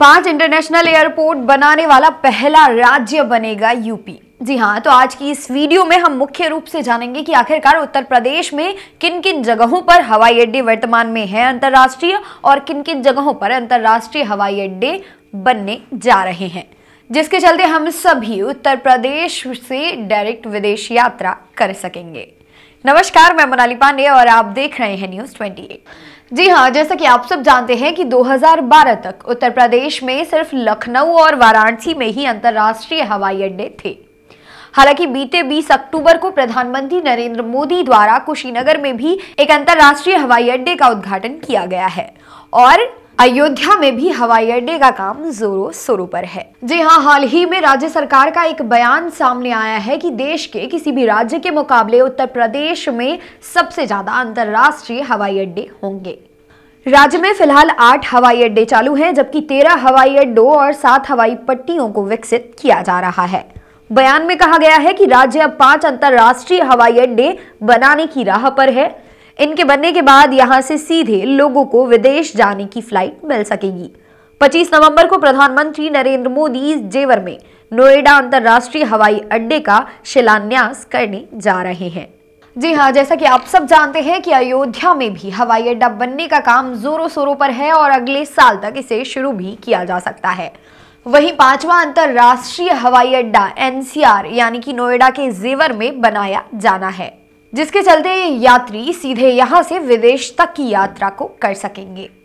पांच international airport बनाने वाला पहला राज्य बनेगा यूपी जी हाँ तो आज की इस वीडियो में हम मुख्य रूप से जानेंगे कि आखिरकार उत्तर प्रदेश में किन किन जगहों पर हवाई अड्डे वर्तमान में हैं अंतर्राष्ट्रीय और किन किन जगहों पर अंतर्राष्ट्रीय हवाई अड्डे बनने जा रहे हैं जिसके चलते हम सभी उत्तर प्रदेश से डायरेक्ट विदेश यात्रा कर सकेंगे नमस्कार मैं मोनाली पांडे और आप देख रहे हैं न्यूज 28। जी हाँ जैसा कि आप सब जानते हैं कि 2012 तक उत्तर प्रदेश में सिर्फ लखनऊ और वाराणसी में ही अंतर्राष्ट्रीय हवाई अड्डे थे हालांकि बीते 20 अक्टूबर को प्रधानमंत्री नरेंद्र मोदी द्वारा कुशीनगर में भी एक अंतर्राष्ट्रीय हवाई अड्डे का उद्घाटन किया गया है और अयोध्या में भी हवाई अड्डे का काम जोरों शोरों पर है जी हाँ हाल ही में राज्य सरकार का एक बयान सामने आया है कि देश के किसी भी राज्य के मुकाबले उत्तर प्रदेश में सबसे ज्यादा अंतर्राष्ट्रीय हवाई अड्डे होंगे राज्य में फिलहाल आठ हवाई अड्डे चालू हैं जबकि तेरह हवाई अड्डों और सात हवाई पट्टियों को विकसित किया जा रहा है बयान में कहा गया है कि राज्य अब पांच अंतर्राष्ट्रीय हवाई अड्डे बनाने की राह पर है इनके बनने के बाद यहां से सीधे लोगों को विदेश जाने की फ्लाइट मिल सकेगी 25 नवंबर को प्रधानमंत्री नरेंद्र मोदी जेवर में नोएडा अंतर्राष्ट्रीय हवाई अड्डे का शिलान्यास करने जा रहे हैं जी हाँ जैसा कि आप सब जानते हैं कि अयोध्या में भी हवाई अड्डा बनने का काम जोरों शोरों पर है और अगले साल तक इसे शुरू भी किया जा सकता है वहीं पांचवा अंतर्राष्ट्रीय हवाई अड्डा एनसीआर यानी कि नोएडा के जेवर में बनाया जाना है जिसके चलते यात्री सीधे यहां से विदेश तक की यात्रा को कर सकेंगे